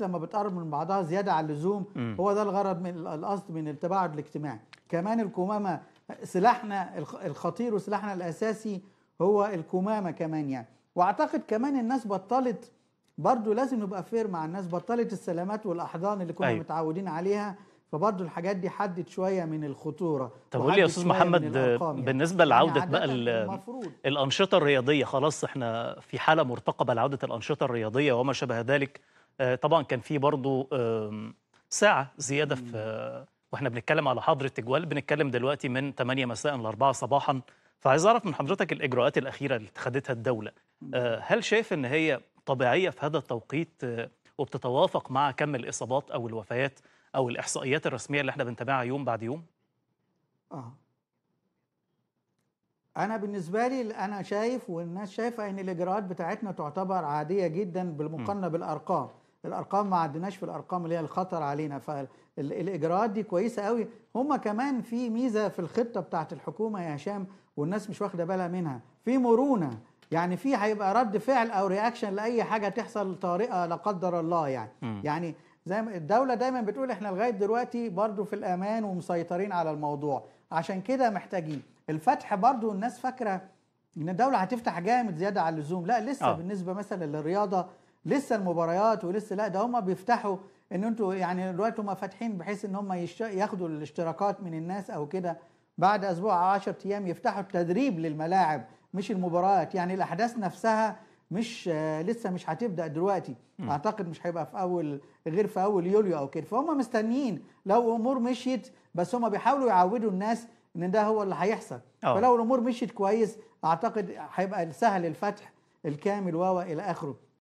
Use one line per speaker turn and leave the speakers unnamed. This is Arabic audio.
لما بتقرب من بعضها زياده عن اللزوم هو ده الغرض من القصد من التباعد الاجتماعي كمان الكمامه سلاحنا الخطير وسلاحنا الاساسي هو الكمامه كمان يعني واعتقد كمان الناس بطلت برضو لازم نبقى فير مع الناس بطلت السلامات والاحضان اللي كنا أيوة. متعودين عليها فبرضه الحاجات دي حدت شويه من الخطوره طب قول لي يا استاذ محمد يعني. بالنسبه لعوده يعني بقى المفروض.
الانشطه الرياضيه خلاص احنا في حاله مرتقبه لعوده الانشطه الرياضيه وما شابه ذلك آه، طبعا كان في برضو ساعة زيادة في آه، واحنا بنتكلم على حظر التجوال بنتكلم دلوقتي من 8 مساء ل 4 صباحا فعايز اعرف من حضرتك الاجراءات الاخيره اللي اتخذتها الدوله آه، هل شايف ان هي طبيعيه في هذا التوقيت وبتتوافق مع كم الاصابات او الوفيات او الاحصائيات الرسميه اللي احنا بنتابعها يوم بعد يوم
اه انا بالنسبه لي انا شايف والناس شايفه ان الاجراءات بتاعتنا تعتبر عاديه جدا بالمقارنه بالارقام الارقام ما عدناش في الارقام اللي هي الخطر علينا فالاجراءات دي كويسه قوي هم كمان في ميزه في الخطه بتاعه الحكومه يا هشام والناس مش واخده بالها منها في مرونه يعني في هيبقى رد فعل او رياكشن لاي حاجه تحصل طارئه لا قدر الله يعني م. يعني زي ما الدوله دايما بتقول احنا لغايه دلوقتي برضو في الامان ومسيطرين على الموضوع عشان كده محتاجين الفتح برضو الناس فاكره ان الدوله هتفتح جامد زياده عن اللزوم لا لسه أوه. بالنسبه مثلا للرياضه لسه المباريات ولسه لا ده هم بيفتحوا ان انتوا يعني دلوقتي هم فاتحين بحيث ان هم ياخدوا الاشتراكات من الناس او كده بعد اسبوع او 10 ايام يفتحوا التدريب للملاعب مش المباريات يعني الاحداث نفسها مش لسه مش هتبدا دلوقتي م. اعتقد مش هيبقى في اول غير في اول يوليو او كده فهم مستنيين لو امور مشيت بس هم بيحاولوا يعودوا الناس ان ده هو اللي هيحصل أوه. فلو الامور مشيت كويس اعتقد هيبقى سهل الفتح الكامل و الى اخره